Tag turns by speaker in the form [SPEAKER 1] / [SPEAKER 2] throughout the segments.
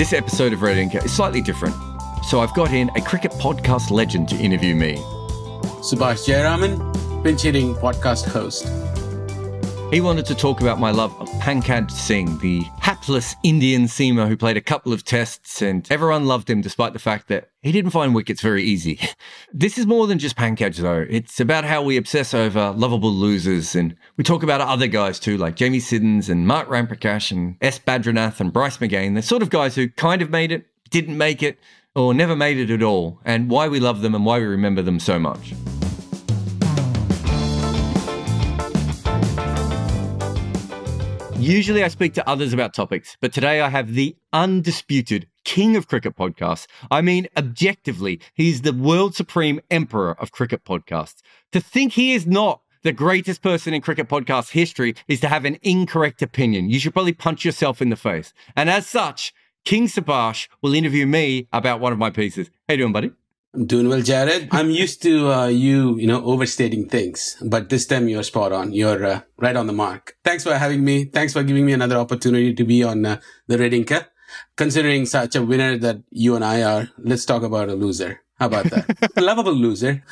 [SPEAKER 1] This episode of Red Inca is slightly different, so I've got in a cricket podcast legend to interview me. Subhash Jayaraman, pinch hitting podcast host. He wanted to talk about my love of Pankaj Singh, the hapless Indian seamer who played a couple of tests and everyone loved him despite the fact that he didn't find wickets very easy. this is more than just Pankaj though. It's about how we obsess over lovable losers and we talk about other guys too like Jamie Siddons and Mark Ramprakash and S. Badranath and Bryce McGain. The sort of guys who kind of made it, didn't make it, or never made it at all, and why we love them and why we remember them so much. Usually I speak to others about topics, but today I have the undisputed king of cricket podcasts. I mean, objectively, he's the world supreme emperor of cricket podcasts. To think he is not the greatest person in cricket podcast history is to have an incorrect opinion. You should probably punch yourself in the face. And as such, King Sabash will interview me about one of my pieces. How you doing, buddy? I'm doing well, Jared.
[SPEAKER 2] I'm used to uh, you, you know, overstating things, but this time you're spot on. You're uh, right on the mark. Thanks for having me. Thanks for giving me another opportunity to be on uh, the Red Inca. Considering such a winner that you and I are, let's talk about a loser. How about that? A lovable loser.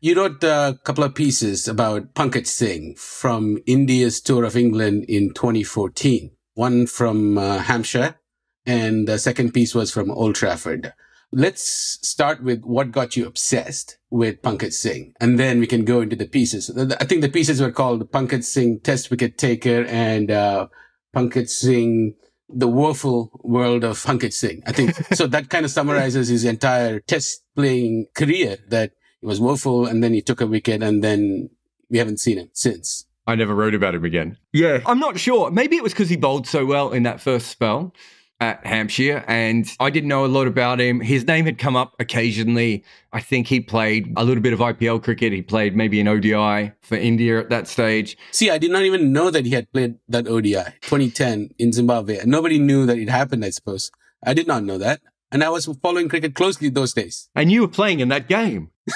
[SPEAKER 2] You wrote a couple of pieces about Pankaj Singh from India's tour of England in 2014. One from uh, Hampshire, and the second piece was from Old Trafford let's start with what got you obsessed with Pankaj Singh, and then we can go into the pieces. I think the pieces were called Pankaj Singh Test Wicket Taker and uh, Pankaj Singh the woeful world of Pankaj Singh. I think so. That kind of summarizes his entire Test playing career. That he was woeful, and then he took a wicket, and then we haven't seen him since. I never wrote about
[SPEAKER 1] him again. Yeah. I'm not sure. Maybe it was because he bowled so well in that first spell at Hampshire, and I didn't know a lot about him. His name had come up occasionally. I think he played a little bit of IPL cricket. He played maybe an ODI for India at that stage. See, I did not
[SPEAKER 2] even know that he had played that ODI 2010 in Zimbabwe. Nobody knew that it happened, I suppose. I did not know that. And I was following cricket closely those days. And you were playing in that game.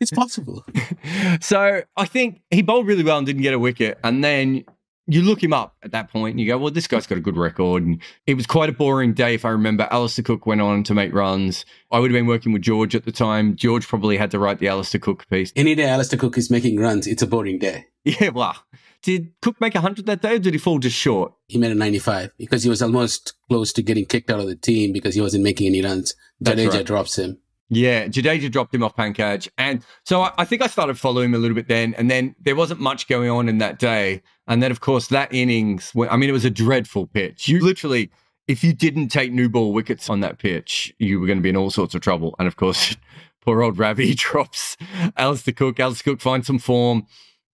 [SPEAKER 2] it's possible.
[SPEAKER 1] so I think he bowled really well and didn't get a wicket. And then you look him up at that point and you go, well, this guy's got a good record. And it was quite a boring day, if I remember. Alistair Cook went on to make runs. I would have been working with George at the time. George probably had to write the Alistair Cook piece.
[SPEAKER 2] Any day Alistair Cook is making runs, it's a boring day.
[SPEAKER 1] Yeah, well,
[SPEAKER 2] did Cook make 100 that day or did he fall just short? He made a 95 because he was almost close to getting kicked out of the team because he wasn't making any runs. Jadeja right. drops him.
[SPEAKER 1] Yeah, Jadeja dropped him off Pankaj. And so I, I, think I started following him a little bit then. And then there wasn't much going on in that day. And then, of course, that innings, I mean, it was a dreadful pitch. You literally, if you didn't take new ball wickets on that pitch, you were going to be in all sorts of trouble. And of course, poor old Ravi drops Alistair Cook. Alistair Cook finds some form.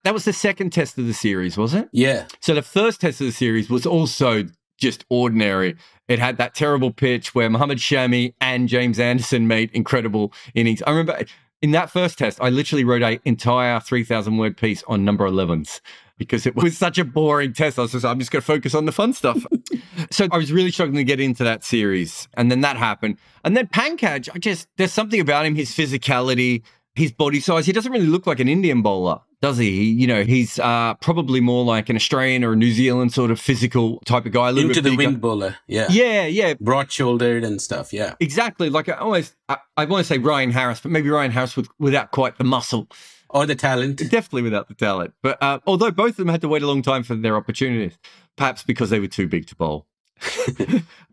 [SPEAKER 1] That was the second test of the series, was it? Yeah. So the first test of the series was also just ordinary. It had that terrible pitch where Mohamed Shami and James Anderson made incredible innings. I remember in that first test, I literally wrote an entire 3,000 word piece on number 11s because it was such a boring test. I was just, I'm just going to focus on the fun stuff. so I was really struggling to get into that series. And then that happened. And then Pankaj, I just, there's something about him, his physicality, his body size, he doesn't really look like an Indian bowler, does he? You know, he's uh, probably more like an Australian or a New Zealand sort of physical type of guy. Into the bigger. wind bowler, yeah, yeah, yeah, broad shouldered and stuff, yeah, exactly. Like I almost, I, I want to say Ryan Harris, but maybe Ryan Harris with, without quite the muscle or the talent. Definitely without the talent. But uh, although both of them had to wait a long time for their opportunities, perhaps because they were too big to bowl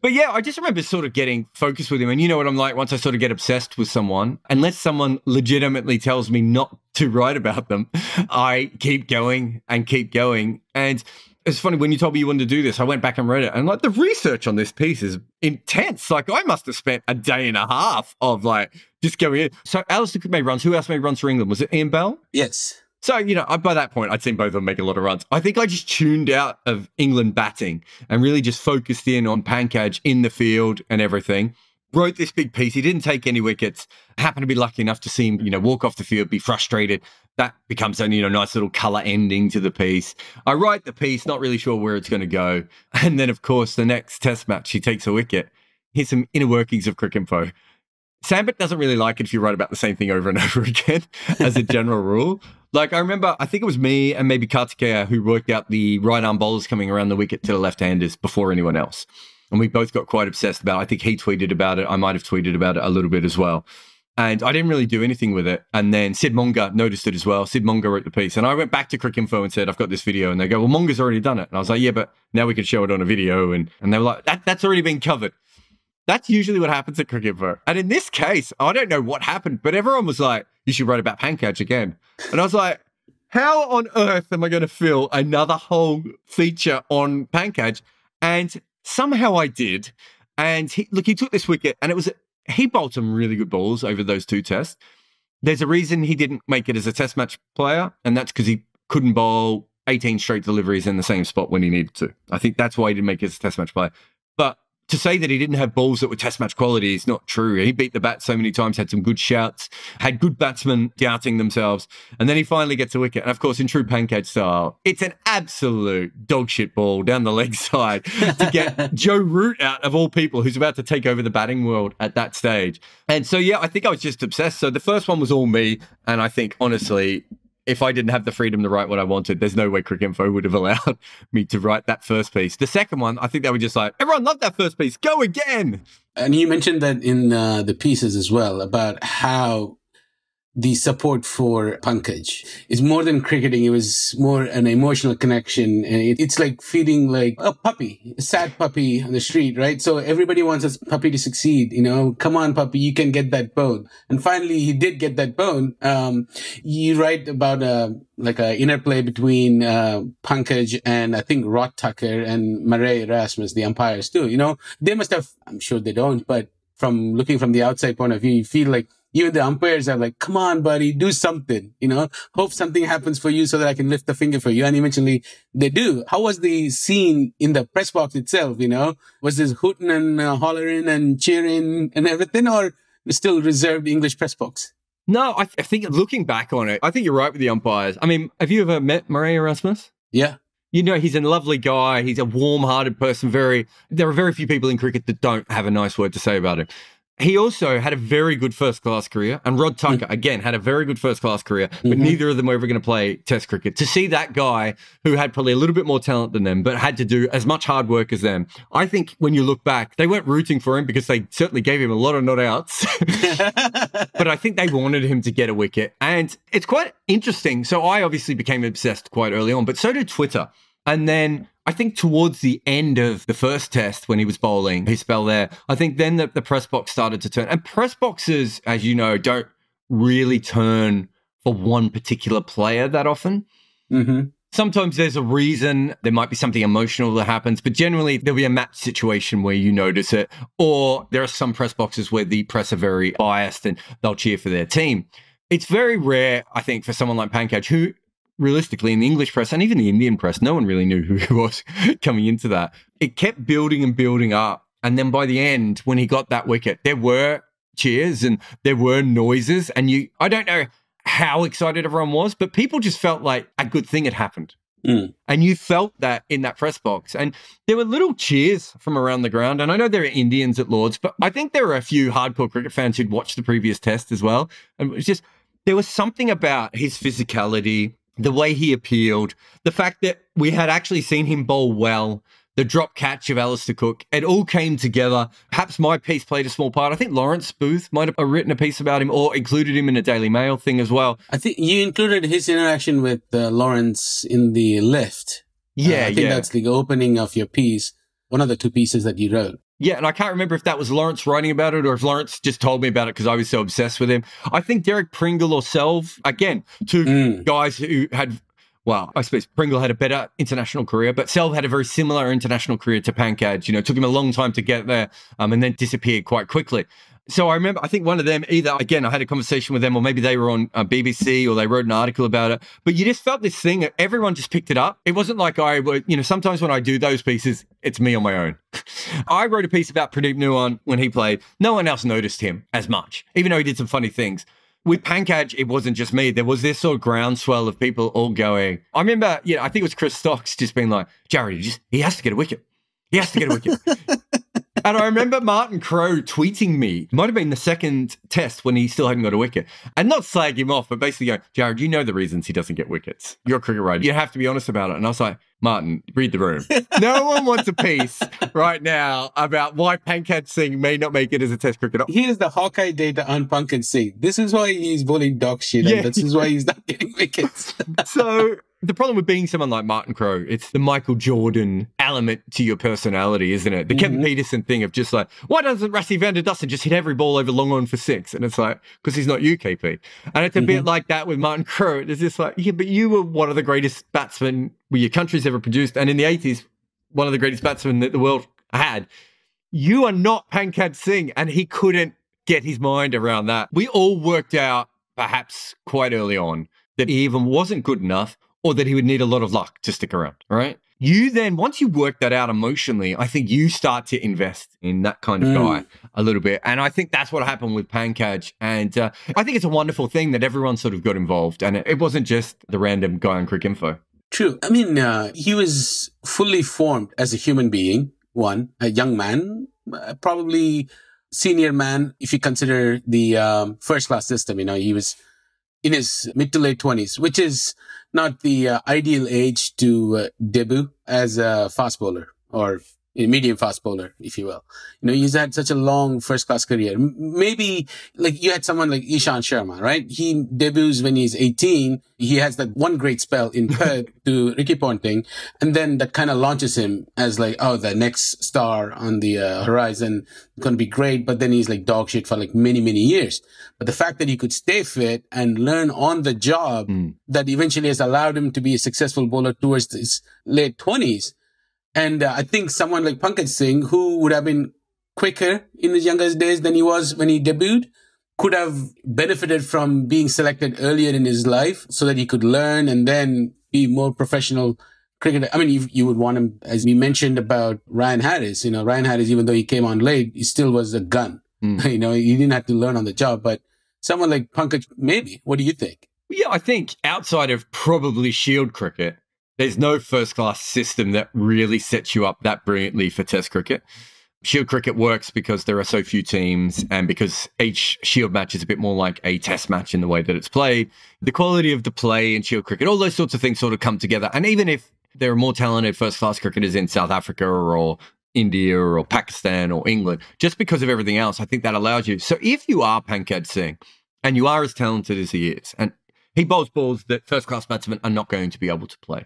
[SPEAKER 1] but yeah, I just remember sort of getting focused with him. And you know what I'm like once I sort of get obsessed with someone, unless someone legitimately tells me not to write about them, I keep going and keep going. And it's funny when you told me you wanted to do this, I went back and read it. And like the research on this piece is intense. Like I must have spent a day and a half of like just going in. So Alistair May runs, who else made runs for England? Was it Ian Bell? Yes. So, you know, by that point, I'd seen both of them make a lot of runs. I think I just tuned out of England batting and really just focused in on Pankaj in the field and everything. Wrote this big piece. He didn't take any wickets. Happened to be lucky enough to see him, you know, walk off the field, be frustrated. That becomes a you know nice little colour ending to the piece. I write the piece, not really sure where it's going to go, and then of course the next Test match he takes a wicket. Here's some inner workings of crick info. Sambit doesn't really like it if you write about the same thing over and over again, as a general rule. Like I remember, I think it was me and maybe Kartikeya who worked out the right arm bowlers coming around the wicket to the left handers before anyone else, and we both got quite obsessed about. It. I think he tweeted about it. I might have tweeted about it a little bit as well. And I didn't really do anything with it. And then Sid Monga noticed it as well. Sid Monga wrote the piece. And I went back to Crick Info and said, I've got this video. And they go, Well, Monga's already done it. And I was like, Yeah, but now we can show it on a video. And, and they were like, that, That's already been covered. That's usually what happens at Crick Info. And in this case, I don't know what happened, but everyone was like, you should write about Pancage again. And I was like, how on earth am I going to fill another whole feature on Pancage?" And somehow I did. And he, look, he took this wicket and it was, he bowled some really good balls over those two tests. There's a reason he didn't make it as a test match player, and that's because he couldn't bowl 18 straight deliveries in the same spot when he needed to. I think that's why he didn't make it as a test match player to say that he didn't have balls that were test match quality is not true. He beat the bat so many times, had some good shouts, had good batsmen doubting themselves, and then he finally gets a wicket. And of course, in true pancake style, it's an absolute dogshit ball down the leg side to get Joe Root out of all people, who's about to take over the batting world at that stage. And so, yeah, I think I was just obsessed. So the first one was all me, and I think honestly, if I didn't have the freedom to write what I wanted, there's no way Crick Info would have allowed me to write that first piece. The second one, I think they were just like, everyone loved that first piece, go again. And you mentioned that in uh, the pieces as well about how
[SPEAKER 2] the support for punkage. It's more than cricketing. It was more an emotional connection. And it's like feeling like a puppy, a sad puppy on the street, right? So everybody wants a puppy to succeed. You know, come on, puppy, you can get that bone. And finally, he did get that bone. Um, you write about a, like a interplay between, uh, punkage and I think Rod Tucker and Murray Erasmus, the umpires too. You know, they must have, I'm sure they don't, but from looking from the outside point of view, you feel like even the umpires are like, come on, buddy, do something, you know, hope something happens for you so that I can lift the finger for you. And eventually they do. How was the scene in the press box itself? You know, was this hooting and uh, hollering and cheering and everything or still reserved English press box?
[SPEAKER 1] No, I, th- I, think looking back on it, I think you're right with the umpires. I mean, have you ever met Maria Erasmus? Yeah. You know, he's a lovely guy. He's a warm hearted person. Very, there are very few people in cricket that don't have a nice word to say about him he also had a very good first class career, and Rod hmm. Tucker again had a very good first class career, but mm-hmm. neither of them were ever going to play Test cricket. To see that guy who had probably a little bit more talent than them, but had to do as much hard work as them, I think when you look back, they weren't rooting for him because they certainly gave him a lot of not outs, but I think they wanted him to get a wicket, and it's quite interesting. So I obviously became obsessed quite early on, but so did Twitter. And then I think towards the end of the first test when he was bowling his spell there, I think then the, the press box started to turn. And press boxes, as you know, don't really turn for one particular player that often. Mm-hmm. Sometimes there's a reason, there might be something emotional that happens, but generally there'll be a match situation where you notice it. Or there are some press boxes where the press are very biased and they'll cheer for their team. It's very rare, I think, for someone like Pankaj, who realistically in the English press and even the Indian press, no one really knew who he was coming into that. It kept building and building up. And then by the end, when he got that wicket, there were cheers and there were noises. And you, I don't know how excited everyone was, but people just felt like a good thing had happened. Mm. And you felt that in that press box. And there were little cheers from around the ground. And I know there are Indians at Lords, but I think there were a few hardcore cricket fans who'd watched the previous test as well. And it was just, there was something about his physicality, the way he appealed, the fact that we had actually seen him bowl well, the drop catch of Alistair Cook, it all came together. Perhaps my piece played a small part. I think Lawrence Booth might have written a piece about him or included him in a Daily Mail thing as well.
[SPEAKER 2] I think you included his interaction with uh, Lawrence in the lift. Yeah, uh, I think yeah. that's the opening of your piece, one of the two pieces that you wrote.
[SPEAKER 1] Yeah, and I can't remember if that was Lawrence writing about it or if Lawrence just told me about it because I was so obsessed with him. I think Derek Pringle or Selv, again, two mm. guys who had, well, I suppose Pringle had a better international career, but Selv had a very similar international career to Pankaj. You know, it took him a long time to get there um, and then disappeared quite quickly so I remember, I think one of them, either again, I had a conversation with them, or maybe they were on uh, BBC or they wrote an article about it. But you just felt this thing everyone just picked it up. It wasn't like I would, you know, sometimes when I do those pieces, it's me on my own. I wrote a piece about Pradeep Nuon when he played. No one else noticed him as much, even though he did some funny things. With Pankaj, it wasn't just me. There was this sort of groundswell of people all going. I remember, yeah, I think it was Chris Stocks just being like, Jared, he, just, he has to get a wicket. He has to get a wicket. and I remember Martin Crowe tweeting me, might have been the second test when he still hadn't got a wicket, and not slagging him off, but basically going, Jared, you know the reasons he doesn't get wickets. You're a cricket writer. You have to be honest about it. And I was like, Martin, read the room. no one wants a piece right now about why Pankaj
[SPEAKER 2] Singh may not make it as a test cricketer. Here's the Hawkeye data on Pankaj Singh. This is why he's bullying dog
[SPEAKER 1] shit, yeah. and this is why he's not getting wickets. so the problem with being someone like Martin Crowe, it's the Michael Jordan element to your personality, isn't it? The mm-hmm. Kevin Peterson thing of just like, why doesn't Rusty Van der Dussen just hit every ball over long on for six? And it's like, because he's not UKP, And it's a mm-hmm. bit like that with Martin Crowe. It's just like, yeah, but you were one of the greatest batsmen your country's ever produced. And in the 80s, one of the greatest batsmen that the world had. You are not Pankaj Singh. And he couldn't get his mind around that. We all worked out, perhaps quite early on, that he even wasn't good enough or that he would need a lot of luck to stick around, right? You then, once you work that out emotionally, I think you start to invest in that kind of mm. guy a little bit. And I think that's what happened with Pancage. And uh, I think it's a wonderful thing that everyone sort of got involved. And it wasn't just the random guy on Crick Info. True. I mean, uh, he was fully formed as a human being, one, a young man,
[SPEAKER 2] uh, probably senior man, if you consider the um, first class system. You know, he was in his mid to late 20s, which is not the uh, ideal age to uh, debut as a fast bowler or medium fast bowler, if you will. You know, he's had such a long first class career. Maybe like you had someone like Ishan Sharma, right? He debuts when he's 18. He has that one great spell in Perth to Ricky Ponting. And then that kind of launches him as like, oh, the next star on the uh, horizon. Going to be great. But then he's like dog shit for like many, many years. But the fact that he could stay fit and learn on the job mm. that eventually has allowed him to be a successful bowler towards his late twenties and uh, I think someone like Pankaj Singh, who would have been quicker in his younger days than he was when he debuted, could have benefited from being selected earlier in his life so that he could learn and then be more professional cricketer. I mean, you, you would want him, as we mentioned about Ryan Harris, you know, Ryan Harris, even though he came on late, he still was a gun. Mm. You know, he didn't have to learn on the job, but someone like Pankaj, maybe. What
[SPEAKER 1] do you think? Yeah, I think outside of probably shield cricket, there's no first class system that really sets you up that brilliantly for Test cricket. Shield cricket works because there are so few teams and because each Shield match is a bit more like a Test match in the way that it's played. The quality of the play in Shield cricket, all those sorts of things sort of come together. And even if there are more talented first class cricketers in South Africa or India or Pakistan or England, just because of everything else, I think that allows you. So if you are Pankaj Singh and you are as talented as he is, and he bowls balls that first class batsmen are not going to be able to play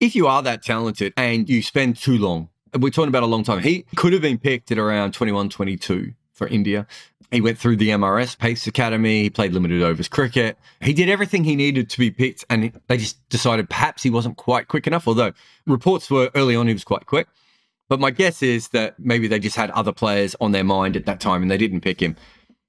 [SPEAKER 1] if you are that talented and you spend too long, we're talking about a long time, he could have been picked at around 21, 22 for India. He went through the MRS Pace Academy. He played limited overs cricket. He did everything he needed to be picked, and they just decided perhaps he wasn't quite quick enough. Although reports were early on he was quite quick. But my guess is that maybe they just had other players on their mind at that time and they didn't pick him.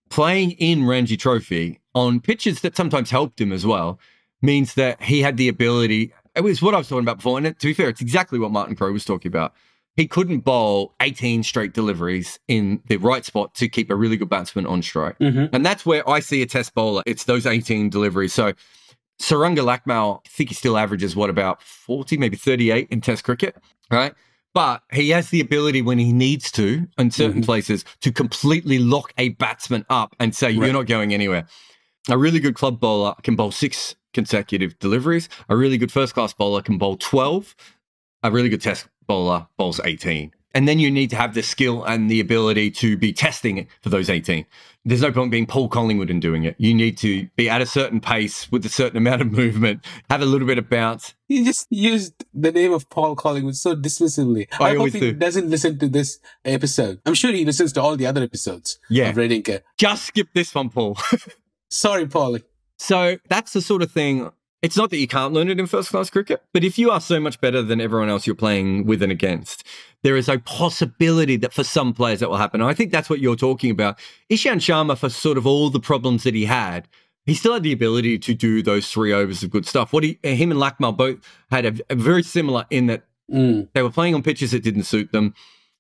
[SPEAKER 1] Playing in Ranji Trophy on pitches that sometimes helped him as well means that he had the ability it was what I was talking about before. And to be fair, it's exactly what Martin Crowe was talking about. He couldn't bowl 18 straight deliveries in the right spot to keep a really good batsman on strike. Mm-hmm. And that's where I see a test bowler. It's those 18 deliveries. So Saranga Lakmal, I think he still averages, what, about 40, maybe 38 in test cricket, right? But he has the ability when he needs to, in certain mm-hmm. places, to completely lock a batsman up and say, you're right. not going anywhere. A really good club bowler can bowl six consecutive deliveries. A really good first class bowler can bowl 12. A really good test bowler bowls 18. And then you need to have the skill and the ability to be testing for those 18. There's no point being Paul Collingwood and doing it. You need to be at a certain pace with a certain amount of movement, have a little bit of bounce. You just used the name of
[SPEAKER 2] Paul Collingwood so dismissively. I, I hope he do. doesn't listen to this episode. I'm sure he listens to all the other episodes
[SPEAKER 1] yeah. of Red Inca. Just skip this one, Paul. Sorry, Paulie. So that's the sort of thing. It's not that you can't learn it in first class cricket, but if you are so much better than everyone else you're playing with and against, there is a possibility that for some players that will happen. I think that's what you're talking about. Ishan Sharma, for sort of all the problems that he had, he still had the ability to do those three overs of good stuff. What he, uh, him and Lakmal both had a, a very similar in that mm. they were playing on pitches that didn't suit them.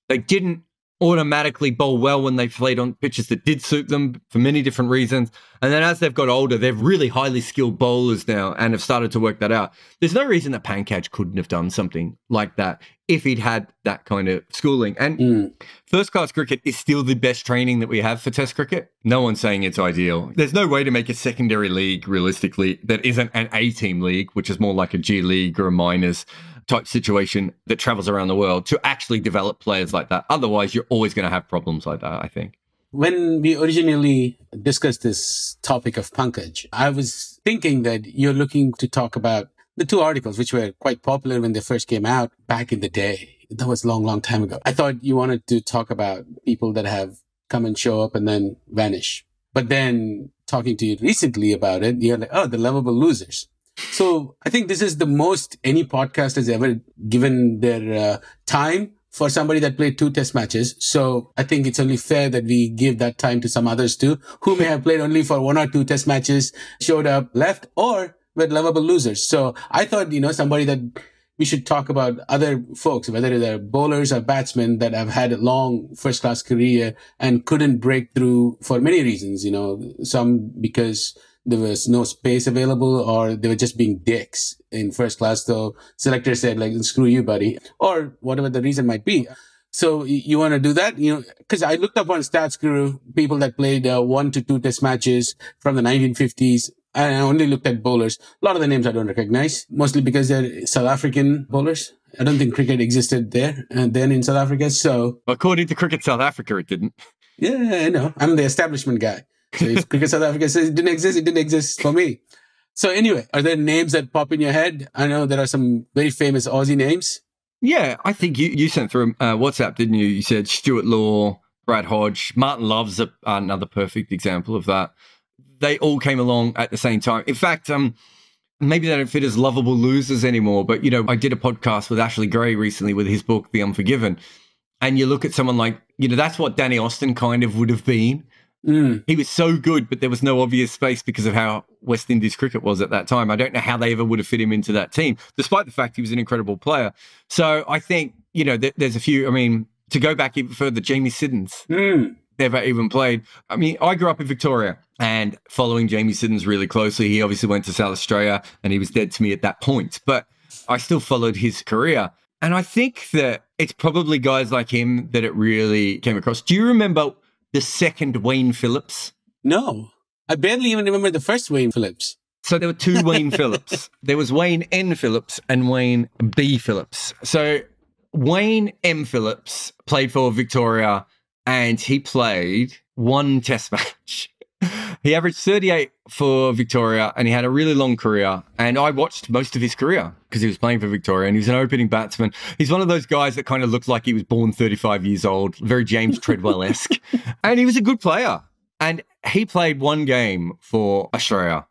[SPEAKER 1] They didn't automatically bowl well when they played on pitches that did suit them for many different reasons. And then as they've got older, they're really highly skilled bowlers now and have started to work that out. There's no reason that Pankaj couldn't have done something like that if he'd had that kind of schooling. And mm. first class cricket is still the best training that we have for Test cricket. No one's saying it's ideal. There's no way to make a secondary league realistically that isn't an A team league, which is more like a G league or a minors type situation that travels around the world to actually develop players like that. Otherwise, you're always going to have problems like that, I think.
[SPEAKER 2] When we originally discussed this topic of punkage, I was thinking that you're looking to talk about the two articles, which were quite popular when they first came out back in the day. That was a long, long time ago. I thought you wanted to talk about people that have come and show up and then vanish. But then talking to you recently about it, you're like, oh, the lovable losers. So I think this is the most any podcast has ever given their uh, time for somebody that played two test matches. So I think it's only fair that we give that time to some others too, who may have played only for one or two test matches, showed up, left, or were lovable losers. So I thought, you know, somebody that we should talk about other folks, whether they're bowlers or batsmen that have had a long first class career and couldn't break through for many reasons, you know, some because there was no space available or they were just being dicks in first class. So selector said like, screw you, buddy, or whatever the reason might be. So you want to do that? You know, cause I looked up on stats guru, people that played uh, one to two test matches from the 1950s. And I only looked at bowlers. A lot of the names I don't recognize, mostly because they're South African bowlers. I don't think cricket existed there and uh, then in South Africa. So
[SPEAKER 1] according to Cricket South Africa, it didn't.
[SPEAKER 2] Yeah, I know. I'm the establishment guy. So Cricket South Africa says it didn't exist, it didn't exist for me. So anyway, are there names that pop in your head? I know there are some very famous Aussie names.
[SPEAKER 1] Yeah, I think you, you sent through uh, WhatsApp, didn't you? You said Stuart Law, Brad Hodge, Martin Love's a, another perfect example of that. They all came along at the same time. In fact, um, maybe they don't fit as lovable losers anymore. But you know, I did a podcast with Ashley Gray recently with his book The Unforgiven, and you look at someone like you know that's what Danny Austin kind of would have been. Mm. He was so good, but there was no obvious space because of how West Indies cricket was at that time. I don't know how they ever would have fit him into that team, despite the fact he was an incredible player. So I think, you know, th- there's a few, I mean, to go back even further, Jamie Siddons. Mm. Never even played. I mean, I grew up in Victoria and following Jamie Siddons really closely. He obviously went to South Australia and he was dead to me at that point, but I still followed his career. And I think that it's probably guys like him that it really came across. Do you remember the second Wayne Phillips? No. I barely even remember the first Wayne Phillips. So there were two Wayne Phillips. There was Wayne N. Phillips and Wayne B. Phillips. So Wayne M. Phillips played for Victoria and he played one test match. He averaged 38 for Victoria and he had a really long career. And I watched most of his career because he was playing for Victoria and he was an opening batsman. He's one of those guys that kind of looked like he was born 35 years old, very James Treadwell esque. and he was a good player. And he played one game for Australia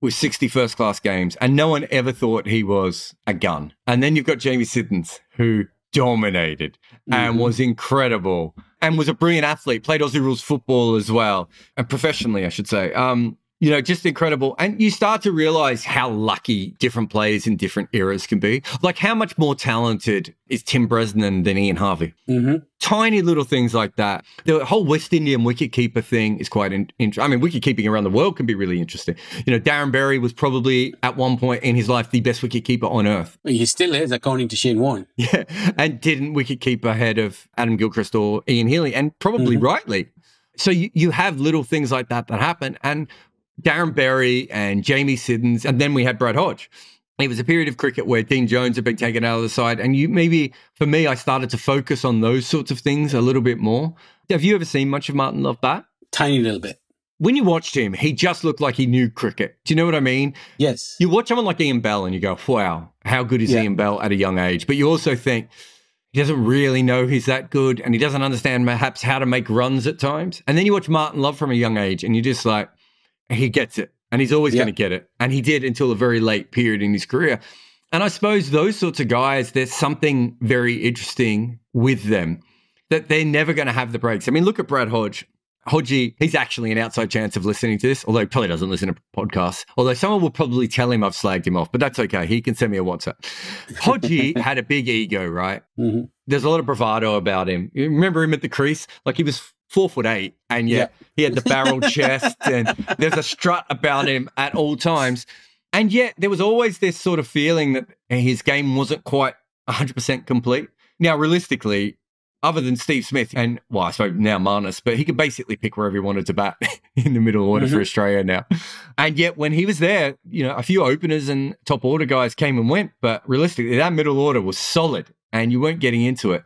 [SPEAKER 1] with 60 first class games. And no one ever thought he was a gun. And then you've got Jamie Siddons, who dominated and mm-hmm. was incredible and was a brilliant athlete, played Aussie rules football as well, and professionally, I should say. Um, you know, just incredible. And you start to realize how lucky different players in different eras can be. Like, how much more talented is Tim Bresnan than Ian Harvey? Mm-hmm. Tiny little things like that. The whole West Indian wicketkeeper thing is quite interesting. I mean, wicketkeeping around the world can be really interesting. You know, Darren Berry was probably at one point in his life the best wicketkeeper on earth. He still is, according to Shane Warne. Yeah. And didn't wicketkeep ahead of Adam Gilchrist or Ian Healy, and probably mm-hmm. rightly so you, you have little things like that that happen and Darren Berry and Jamie Siddons, and then we had Brad Hodge. It was a period of cricket where Dean Jones had been taken out of the side, and you maybe for me, I started to focus on those sorts of things a little bit more. Have you ever seen much of Martin Love bat? Tiny little bit. When you watched him, he just looked like he knew cricket. Do you know what I mean? Yes. You watch someone like Ian Bell and you go, wow, how good is yeah. Ian Bell at a young age? But you also think, he doesn't really know he's that good and he doesn't understand perhaps how to make runs at times. And then you watch Martin Love from a young age and you're just like, he gets it and he's always going to get it. And he did until a very late period in his career. And I suppose those sorts of guys, there's something very interesting with them that they're never going to have the breaks. I mean, look at Brad Hodge. Hodgie, he's actually an outside chance of listening to this, although he probably doesn't listen to podcasts. Although someone will probably tell him I've slagged him off, but that's okay. He can send me a WhatsApp. Hodgie had a big ego, right? Mm-hmm. There's a lot of bravado about him. You remember him at the crease? Like he was four foot eight, and yet yeah. he had the barrel chest, and there's a strut about him at all times. And yet there was always this sort of feeling that his game wasn't quite 100% complete. Now, realistically, other than Steve Smith and, well, I suppose now Marnus, but he could basically pick wherever he wanted to bat in the middle order mm-hmm. for Australia now. And yet when he was there, you know, a few openers and top order guys came and went, but realistically, that middle order was solid and you weren't getting into it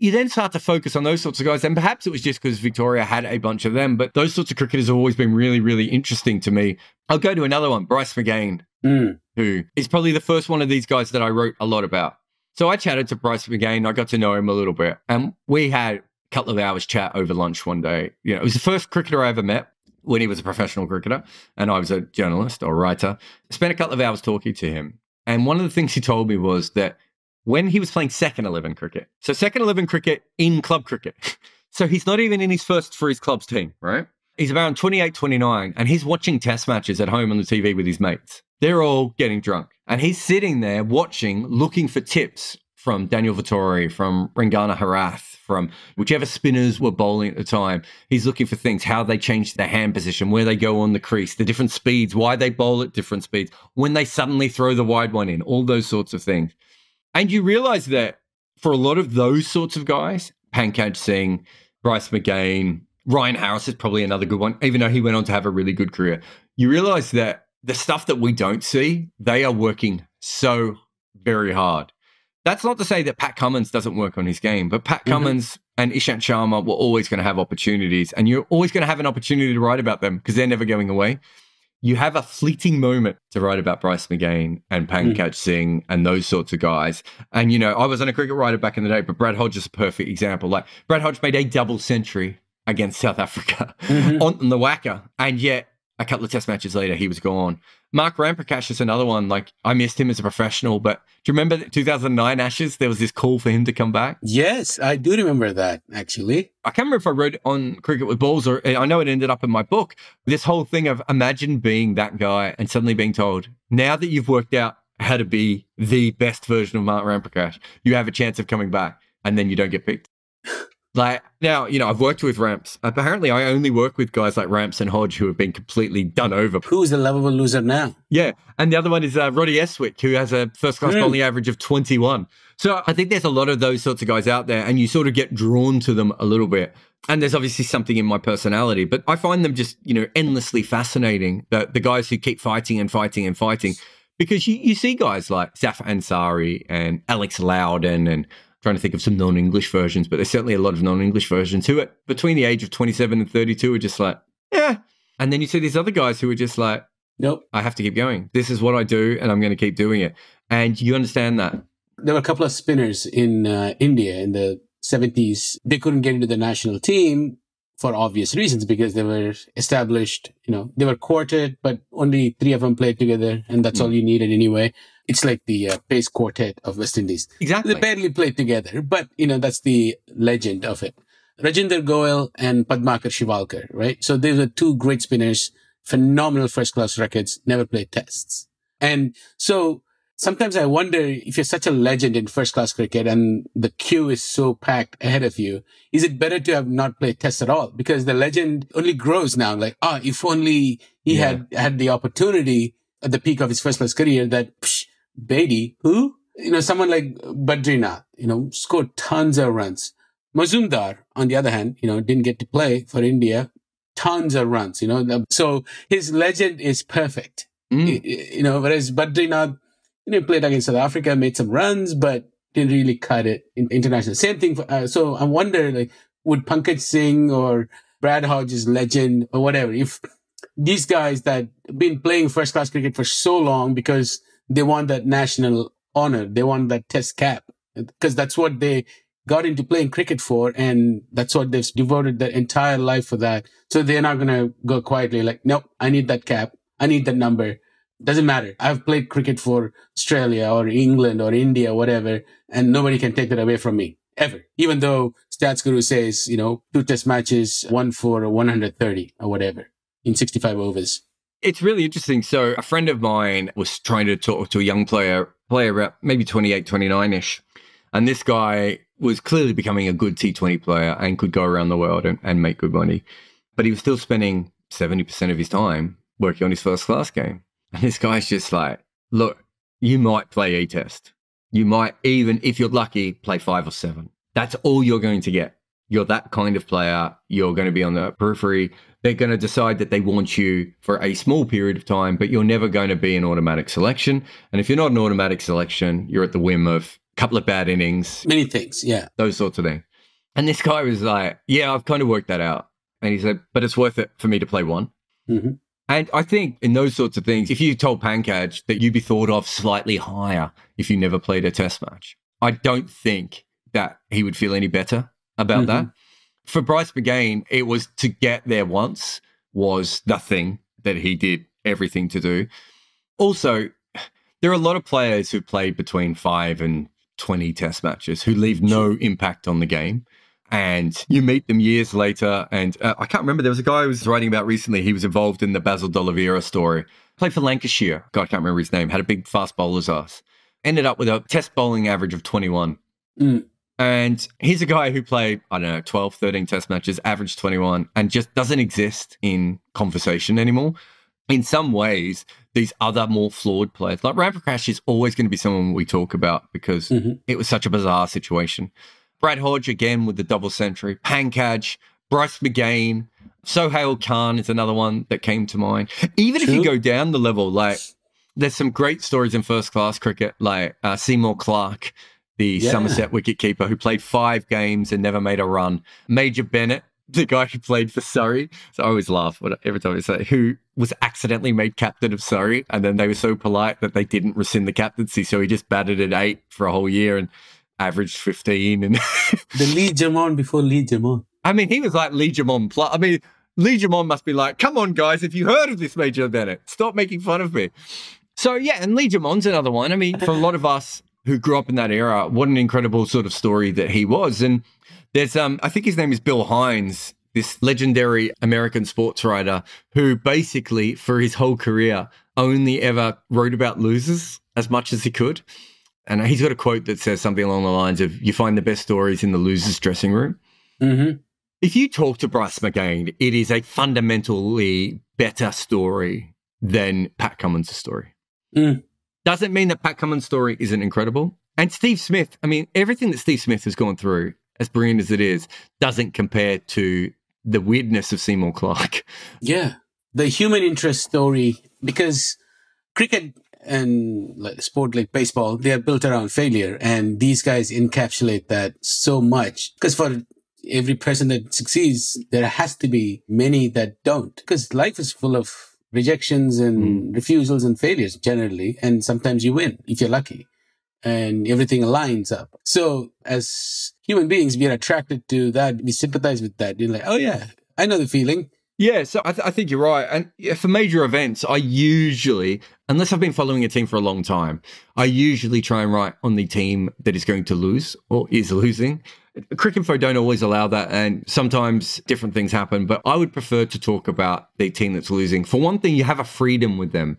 [SPEAKER 1] you then start to focus on those sorts of guys. And perhaps it was just because Victoria had a bunch of them, but those sorts of cricketers have always been really, really interesting to me. I'll go to another one, Bryce McGain, mm. who is probably the first one of these guys that I wrote a lot about. So I chatted to Bryce McGain. I got to know him a little bit. And we had a couple of hours chat over lunch one day. You know, it was the first cricketer I ever met when he was a professional cricketer and I was a journalist or writer. I spent a couple of hours talking to him. And one of the things he told me was that when he was playing second 11 cricket. So, second 11 cricket in club cricket. so, he's not even in his first for his club's team, right? He's around 28, 29, and he's watching test matches at home on the TV with his mates. They're all getting drunk. And he's sitting there watching, looking for tips from Daniel Vittori, from Rangana Harath, from whichever spinners were bowling at the time. He's looking for things, how they change their hand position, where they go on the crease, the different speeds, why they bowl at different speeds, when they suddenly throw the wide one in, all those sorts of things. And you realize that for a lot of those sorts of guys, Pankaj Singh, Bryce McGain, Ryan Harris is probably another good one, even though he went on to have a really good career. You realize that the stuff that we don't see, they are working so very hard. That's not to say that Pat Cummins doesn't work on his game, but Pat mm-hmm. Cummins and Ishant Sharma were always going to have opportunities, and you're always going to have an opportunity to write about them because they're never going away you have a fleeting moment to write about Bryce McGain and hmm. Pankaj mm. Singh and those sorts of guys. And, you know, I was on a cricket writer back in the day, but Brad Hodge is a perfect example. Like, Brad Hodge made a double century against South Africa mm-hmm. on the whacker. And yet, a couple of test matches later, he was gone. Mark Ramprakash is another one. Like, I missed him as a professional, but do you remember 2009 Ashes? There was this call for him to come back. Yes, I do remember that, actually. I can't remember if I wrote on Cricket with Balls or I know it ended up in my book. This whole thing of imagine being that guy and suddenly being told, now that you've worked out how to be the best version of Mark Ramprakash, you have a chance of coming back, and then you don't get picked. Like now, you know, I've worked with ramps. Apparently, I only work with guys like Ramps and Hodge who have been completely done over. Who's a lovable loser now? Yeah, and the other one is uh, Roddy Eswick, who has a first class mm. bowling average of twenty one. So I think there's a lot of those sorts of guys out there, and you sort of get drawn to them a little bit. And there's obviously something in my personality, but I find them just you know endlessly fascinating. The the guys who keep fighting and fighting and fighting, because you you see guys like Zaf Ansari and Alex Loudon and trying to think of some non-English versions, but there's certainly a lot of non-English versions who at between the age of 27 and 32 are just like, yeah. And then you see these other guys who are just like, nope, I have to keep going. This is what I do, and I'm going to keep doing it. And you understand that. There were a couple of spinners
[SPEAKER 2] in uh, India in the 70s. They couldn't get into the national team for obvious reasons because they were established, you know, they were quartet, but only three of them played together and that's mm. all hmm. you needed anyway. It's like the uh, bass quartet of West Indies. Exactly. They barely played together, but you know, that's the legend of it. Rajinder Goel and Padmakar Shivalkar, right? So these are two great spinners, phenomenal first class records, never played tests. And so sometimes I wonder if you're such a legend in first class cricket and the queue is so packed ahead of you, is it better to have not played tests at all? Because the legend only grows now. Like, ah, oh, if only he yeah. had had the opportunity at the peak of his first class career that psh, Beatty, who? You know, someone like Badrinath, you know, scored tons of runs. Mazumdar, on the other hand, you know, didn't get to play for India. Tons of runs, you know. So his legend is perfect. Mm. you know, whereas Badrinath, you know, played against South Africa, made some runs, but didn't really cut it in international. Same thing. For, uh, so I wonder, like, would Pankaj Singh or Brad Hodges, legend or whatever, if these guys that been playing first class cricket for so long because they want that national honor, they want that test cap, because that's what they got into playing cricket for, and that's what they've devoted their entire life for that. So they're not gonna go quietly like, nope, I need that cap, I need that number. Doesn't matter. I've played cricket for Australia or England or India, whatever, and nobody can take that away from me ever. Even though Stats Guru says, you know, two test matches, one for 130 or whatever in 65 overs.
[SPEAKER 1] It's really interesting. So a friend of mine was trying to talk to a young player, player about maybe 28, 29 ish. And this guy was clearly becoming a good T20 player and could go around the world and, and make good money. But he was still spending 70% of his time working on his first class game. And this guy's just like, look, you might play E test. You might even, if you're lucky, play five or seven. That's all you're going to get. You're that kind of player. You're going to be on the periphery. They're going to decide that they want you for a small period of time, but you're never going to be an automatic selection. And if you're not an automatic selection, you're at the whim of a couple of bad innings. Many things, yeah. Those sorts of things. And this guy was like, yeah, I've kind of worked that out. And he said, but it's worth it for me to play one. Mm-hmm. And I think in those sorts of things, if you told Pankaj that you'd be thought of slightly higher if you never played a test match, I don't think that he would feel any better about mm-hmm. that. For Bryce Begain, it was to get there once was the thing that he did everything to do. Also, there are a lot of players who play between five and 20 test matches who leave no impact on the game and you meet them years later. And uh, I can't remember, there was a guy I was writing about recently. He was involved in the Basil D'Oliveira story, played for Lancashire. God, I can't remember his name, had a big fast bowler's ass. Ended up with a test bowling average of 21. Mm. And he's a guy who played, I don't know, 12, 13 test matches, average 21, and just doesn't exist in conversation anymore. In some ways, these other more flawed players, like Ramprakash is always going to be someone we talk about because mm-hmm. it was such a bizarre situation. Brad Hodge again with the double century, Pankaj, Bryce McGain, Sohail Khan is another one that came to mind. Even True. if you go down the level, like there's some great stories in first class cricket, like uh, Seymour Clark, the yeah. Somerset wicketkeeper who played five games and never made a run. Major Bennett, the guy who played for Surrey. So I always laugh every time I say who was accidentally made captain of Surrey, and then they were so polite that they didn't rescind the captaincy, so he just batted at eight for a whole year and averaged 15. And the Legion Jamon before Legion Jamon. I mean, he was like Legion Jamon plus. I mean, Legion Jamon must be like, come on, guys, if you heard of this Major Bennett, stop making fun of me. So, yeah, and Legion Jamon's another one. I mean, for a lot of us who grew up in that era, what an incredible sort of story that he was. And there's, um, I think his name is Bill Hines, this legendary American sports writer who basically, for his whole career, only ever wrote about losers as much as he could and he's got a quote that says something along the lines of "You find the best stories in the losers' dressing room." Mm-hmm. If you talk to Bryce McGain, it is a fundamentally better story than Pat Cummins' story. Mm. Doesn't mean that Pat Cummins' story isn't incredible. And Steve Smith, I mean, everything that Steve Smith has gone through, as brilliant as it is, doesn't compare to the weirdness of Seymour Clark.
[SPEAKER 2] Yeah. The human interest story, because cricket and like sport like baseball, they are built around failure. And these guys encapsulate that so much. Cause for every person that succeeds, there has to be many that don't. Cause life is full of rejections and mm. refusals and failures generally. And sometimes you win if you're lucky and everything aligns up. So as human beings, we are attracted to that. We sympathize with that. You're like, Oh yeah,
[SPEAKER 1] I know the feeling. Yeah, so I, th- I, think you're right. And for major events, I usually, unless I've been following a team for a long time, I usually try and write on the team that is going to lose or is losing. Crick Info don't always allow that, and sometimes different things happen. But I would prefer to talk about the team that's losing. For one thing, you have a freedom with them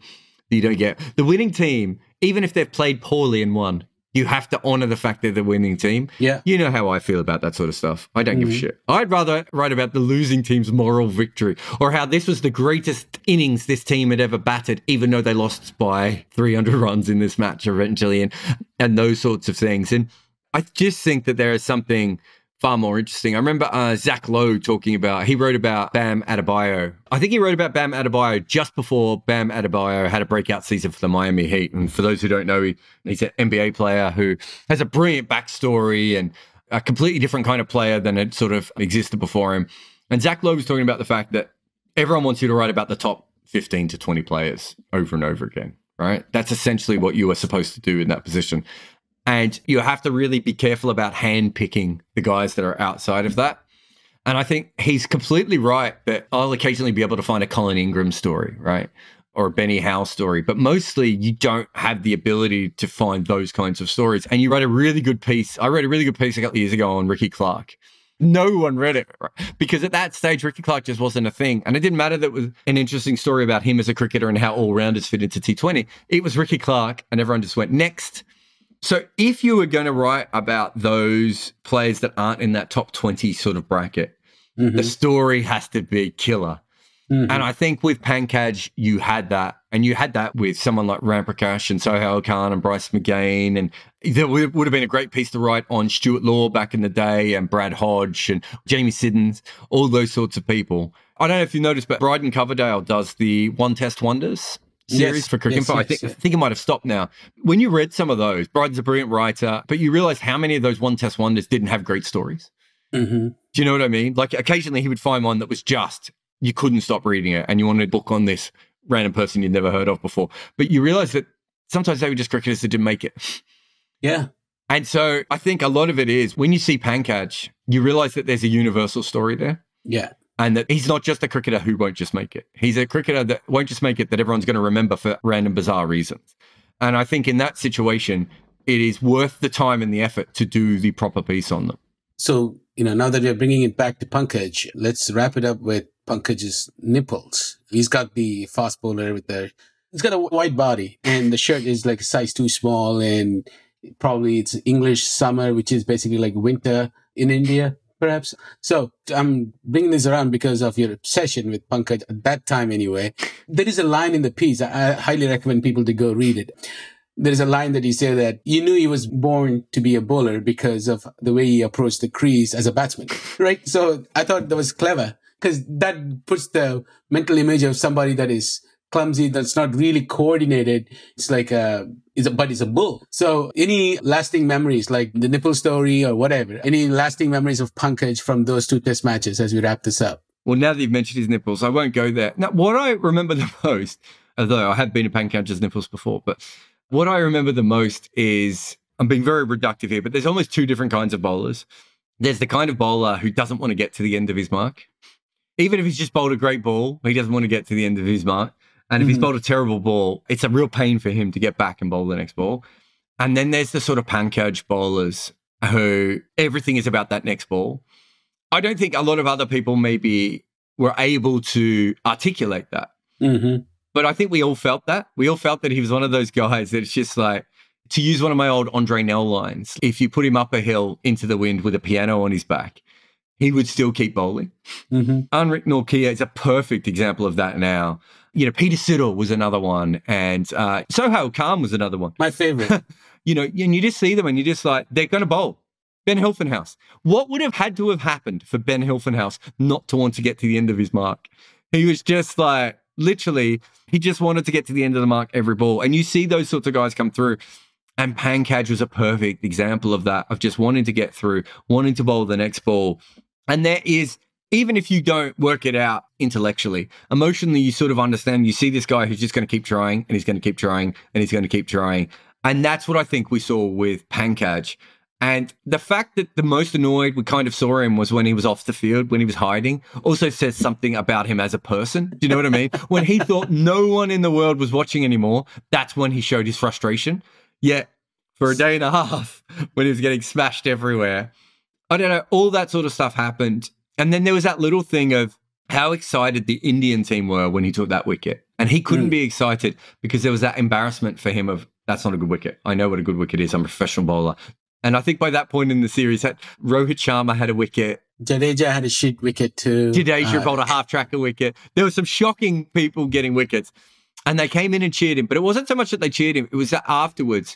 [SPEAKER 1] that you don't get. The winning team, even if they've played poorly and won, you have to honor the fact they're the winning team. Yeah. You know how I feel about that sort of stuff. I don't mm-hmm. give a mm-hmm. shit. I'd rather write about the losing team's moral victory or how this was the greatest innings this team had ever batted, even though they lost by 300 runs in this match eventually and, and those sorts of things. And I just think that there is something far more interesting. I remember uh, Zach Lowe talking about, he wrote about Bam Adebayo. I think he wrote about Bam Adebayo just before Bam Adebayo had a breakout season for the Miami Heat. And for those who don't know, he, he's an NBA player who has a brilliant backstory and a completely different kind of player than had sort of existed before him. And Zach Lowe was talking about the fact that everyone wants you to write about the top 15 to 20 players over and over again, right? That's essentially what you are supposed to do in that position. And you have to really be careful about handpicking the guys that are outside of that. And I think he's completely right that I'll occasionally be able to find a Colin Ingram story, right? Or a Benny Howe story, but mostly you don't have the ability to find those kinds of stories. And you write a really good piece. I wrote a really good piece a couple years ago on Ricky Clark. No one read it because at that stage, Ricky Clark just wasn't a thing. And it didn't matter that it was an interesting story about him as a cricketer and how all rounders fit into T20. It was Ricky Clark, and everyone just went next. So if you were going to write about those players that aren't in that top 20 sort of bracket, mm-hmm. the story has to be killer. Mm-hmm. And I think with Pankaj, you had that. And you had that with someone like Ram Prakash and Sohail Khan and Bryce McGain. And there would, would have been a great piece to write on Stuart Law back in the day and Brad Hodge and Jamie Siddons, all those sorts of people. I don't know if you noticed, but Bryden Coverdale does the One Test Wonders series yes, for Crick yes, Yes, I, think, I think it might have stopped now. When you read some of those, Bryden's a brilliant writer, but you realize how many of those one test wonders didn't have great stories. Mm-hmm. Do you know what I mean? Like occasionally he would find one that was just, you couldn't stop reading it and you wanted a book on this random person you'd never heard of before. But you realize that sometimes they were just cricketers that didn't make it. Yeah. And so I think a lot of it is when you see Pankaj, you realize that there's a universal story there. Yeah and that he's not just a cricketer who won't just make it. He's a cricketer that won't just make it that everyone's going to remember for random bizarre reasons. And I think in that situation, it is worth the time and the effort to do the proper piece on them. So, you know, now that we're bringing it back to Pankaj, let's wrap it up
[SPEAKER 2] with Pankaj's nipples. He's got the fast bowler with the, he's got a wide body and the shirt is like a size too small and probably it's English summer, which is basically like winter in India. Perhaps. So I'm bringing this around because of your obsession with Pankaj at that time, anyway. There is a line in the piece. I, I highly recommend people to go read it there's a line that he said that you knew he was born to be a bowler because of the way he approached the crease as a batsman, right? So I thought that was clever because that puts the mental image of somebody that is clumsy, that's not really coordinated. It's like a it's a, but it's a bull. So any lasting memories like the nipple story or whatever, any lasting memories of punkage from those two test matches as we wrap this up?
[SPEAKER 1] Well, now that you've mentioned his nipples, I won't go there. Now, what I remember the most, although I have been a pancatcher's nipples before, but what I remember the most is I'm being very reductive here, but there's almost two different kinds of bowlers. There's the kind of bowler who doesn't want to get to the end of his mark. Even if he's just bowled a great ball, he doesn't want to get to the end of his mark. And if mm-hmm. he's mm. bowled a terrible ball, it's a real pain for him to get back and bowl the next ball. And then there's the sort of pancake bowlers who everything is about that next ball. I don't think a lot of other people maybe were able to articulate that. Mm-hmm. But I think we all felt that. We all felt that he was one of those guys that it's just like, to use one of my old Andre Nell lines, if you put him up a hill into the wind with a piano on his back, he would still keep bowling. Mm-hmm. Norkia is a perfect example of that now, you know, Peter Siddle was another one, and uh, Sohail Khan was another one. My favorite. you know, and you just see them and you're just like, they're going to bowl. Ben Hilfenhaus. What would have had to have happened for Ben Hilfenhaus not to want to get to the end of his mark? He was just like, literally, he just wanted to get to the end of the mark every ball. And you see those sorts of guys come through. And Pankaj was a perfect example of that, of just wanting to get through, wanting to bowl the next ball. And there is even if you don't work it out intellectually, emotionally, you sort of understand. You see this guy who's just going to keep trying and he's going to keep trying and he's going to keep trying. And that's what I think we saw with Pankaj. And the fact that the most annoyed we kind of saw him was when he was off the field, when he was hiding, also says something about him as a person. Do you know what I mean? when he thought no one in the world was watching anymore, that's when he showed his frustration. Yet for a day and a half, when he was getting smashed everywhere, I don't know, all that sort of stuff happened and then there was that little thing of how excited the Indian team were when he took that wicket. And he couldn't mm. be excited because there was that embarrassment for him of that's not a good wicket. I know what a good wicket is. I'm a professional bowler. And I think by that point in the series, that Rohit Sharma had a wicket. Jadeja had a shit wicket too. Jadeja uh, bowled a half tracker wicket. There were some shocking people getting wickets. And they came in and cheered him. But it wasn't so much that they cheered him, it was that afterwards.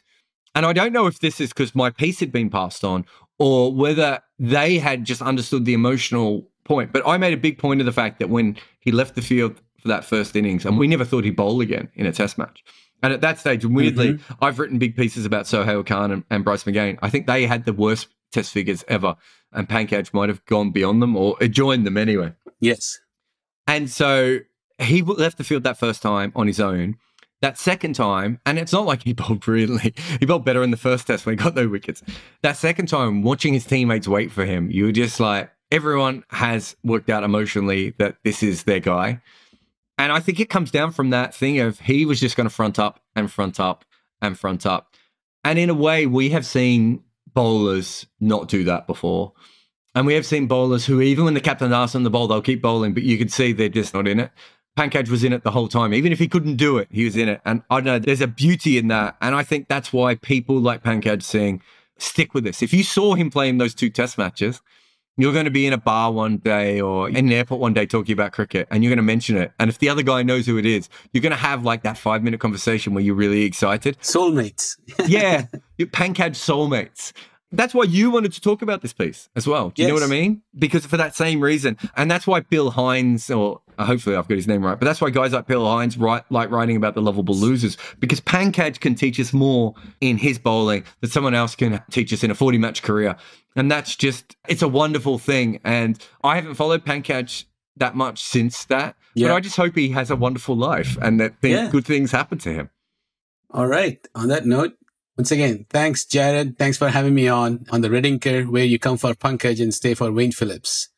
[SPEAKER 1] And I don't know if this is because my piece had been passed on or whether they had just understood the emotional point. But I made a big point of the fact that when he left the field for that first innings, and we never thought he'd bowl again in a test match. And at that stage, weirdly, mm-hmm. I've written big pieces about Sohail Khan and, and, Bryce McGain. I think they had the worst test figures ever, and Pankaj might have gone beyond them or joined them anyway. Yes. And so he left the field that first time on his own. That second time, and it's not like he bowled brilliantly. He bowled better in the first test when he got no wickets. That second time, watching his teammates wait for him, you were just like, everyone has worked out emotionally that this is their guy. And I think it comes down from that thing of he was just going to front up and front up and front up. And in a way, we have seen bowlers not do that before. And we have seen bowlers who, even when the captain asks them ball, bowl, they'll keep bowling, but you can see they're just not in it. Pankaj was in it the whole time. Even if he couldn't do it, he was in it. And I don't know, there's a beauty in that. And I think that's why people like Pankaj Singh stick with this. If you saw him playing those two test matches, you're going to be in a bar one day or in an airport one day talking about cricket and you're going to mention it. And if the other guy knows who it is, you're going to have like that five minute conversation where you're really excited. Soulmates. yeah. Pankaj soulmates that's why you wanted to talk about this piece as well. Do you yes. know what I mean? Because for that same reason, and that's why Bill Hines or hopefully, I've got his name right. But that's why guys like Bill Hines write, like writing about the lovable losers because Pankaj can teach us more in his bowling than someone else can teach us in a 40 match career. And that's just, it's a wonderful thing. And I haven't followed Pankaj that much since that. Yeah. But I just hope he has a wonderful life and that th- yeah. good things happen to him.
[SPEAKER 2] All right. On that note, once again, thanks, Jared. Thanks for having me on on the Redinker, where you come for Pankaj and stay for Wayne Phillips.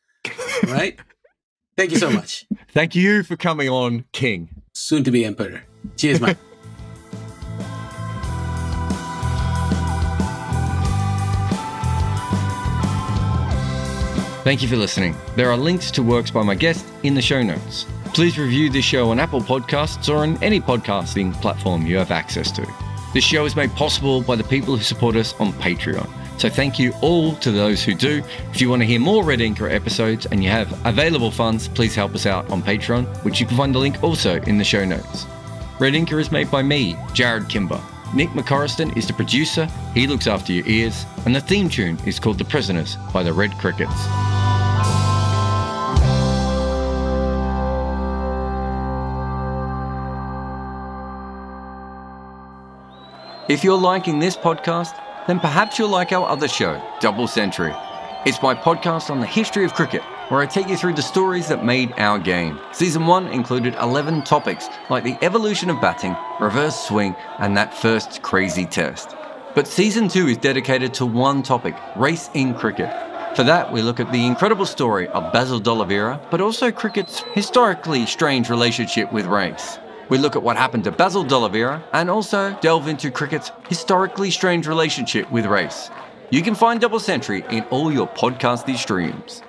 [SPEAKER 2] All right? Thank you so
[SPEAKER 1] much. Thank you for coming on, King. Soon to be Emperor. Cheers, man. Thank you for listening. There are links to works by my guest in the show notes. Please review this show on Apple Podcasts or on any podcasting platform you have access to. This show is made possible by the people who support us on Patreon. So thank you all to those who do. If you want to hear more Red Inca episodes and you have available funds, please help us out on Patreon, which you can find the link also in the show notes. Red Inca is made by me, Jared Kimber. Nick McCorriston is the producer, he looks after your ears, and the theme tune is called The Prisoners by the Red Crickets. If you're liking this podcast, then perhaps you'll like our other show, Double Century. It's my podcast on the history of cricket, where I take you through the stories that made our game. Season 1 included 11 topics, like the evolution of batting, reverse swing, and that first crazy test. But Season 2 is dedicated to one topic race in cricket. For that, we look at the incredible story of Basil D'Oliveira, but also cricket's historically strange relationship with race. We look at what happened to Basil Delavera and also delve into cricket's historically strange relationship with race. You can find Double Century in all your podcasty streams.